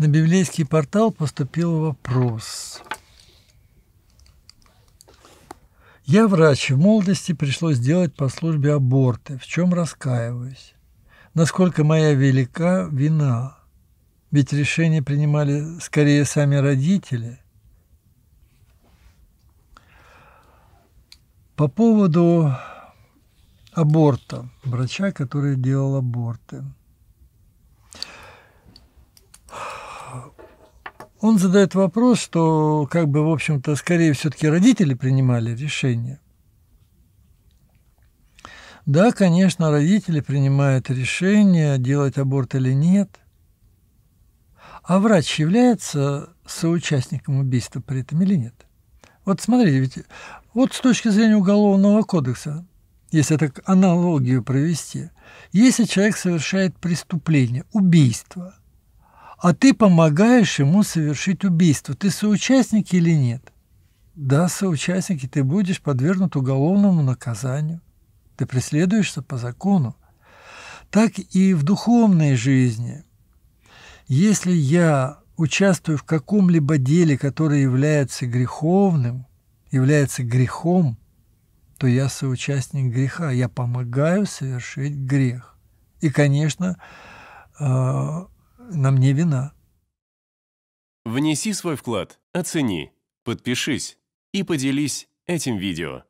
На библейский портал поступил вопрос. Я врач, в молодости пришлось делать по службе аборты, в чем раскаиваюсь. Насколько моя велика вина, ведь решение принимали скорее сами родители. По поводу аборта, врача, который делал аборты – он задает вопрос, что, как бы, в общем-то, скорее все-таки родители принимали решение. Да, конечно, родители принимают решение, делать аборт или нет. А врач является соучастником убийства при этом или нет? Вот смотрите, ведь вот с точки зрения Уголовного кодекса, если так аналогию провести, если человек совершает преступление, убийство – а ты помогаешь ему совершить убийство. Ты соучастник или нет? Да, соучастник, и ты будешь подвергнут уголовному наказанию. Ты преследуешься по закону. Так и в духовной жизни. Если я участвую в каком-либо деле, которое является греховным, является грехом, то я соучастник греха, я помогаю совершить грех. И, конечно, э, на мне вина. Внеси свой вклад, оцени, подпишись и поделись этим видео.